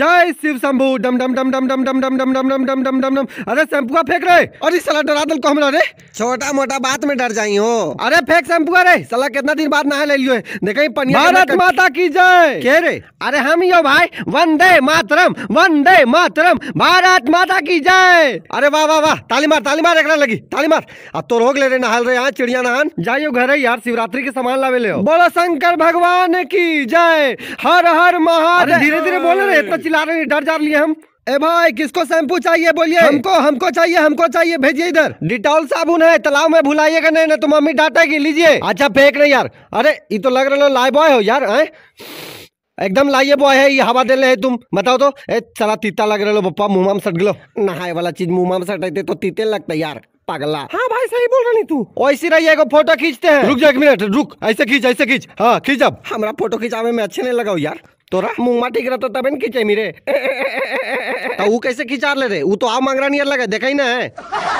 जय शिव शंभू डम डम डम डम डम डम डम डम डम डम डम डम डम डम अरे शैम्पू फेंक रहे और इस सलाह डरा दल को हम रे छोटा मोटा बात में डर जाई हो अरे फेंक शैम्पू रे सलाह कितना दिन बाद नहा ले लियो देखे पनिया भारत माता की जय के रे अरे हम यो भाई वंदे मातरम वंदे मातरम भारत माता की जय अरे वाह वाह वाह ताली मार ताली मार एक लगी ताली मार अब तो रोक ले रहे नहा रहे यहाँ चिड़िया नहान जाइयो घर है यार शिवरात्रि के सामान लावे ले बोलो शंकर भगवान की जय हर हर महादेव धीरे धीरे बोले इतना चिल्ला रहे डर जा रही हम ए भाई किसको शैम्पू चाहिए बोलिए हमको हमको चाहिए हमको चाहिए भेजिए इधर डिटॉल साबुन है तालाब में भुलाइएगा नहीं ना तो मम्मी डांटेगी लीजिए अच्छा फेंक रहे यार अरे ये तो लग रहा लाइव बॉय हो यार आए? एकदम लाइए बॉय है ये हवा दे रहे है तुम बताओ तो ए चला तीता लग रहा पप्पा मुँह में सट गलो नहाए वाला चीज मुँह में सट रहते तो तीते लगता यार पागला हाँ भाई सही बोल रही तू ऐसी रही है फोटो खींचते हैं रुक जा एक मिनट रुक ऐसे खींच ऐसे खींच हाँ खींच अब हमारा फोटो खिंचावे में अच्छे नहीं लगाओ यार तोरा माटी के रहता तबे न खींचे मेरे तो वो कैसे खिंचा ले रहे वो तो आप मांगरा नहीं लगा देखा ही ना है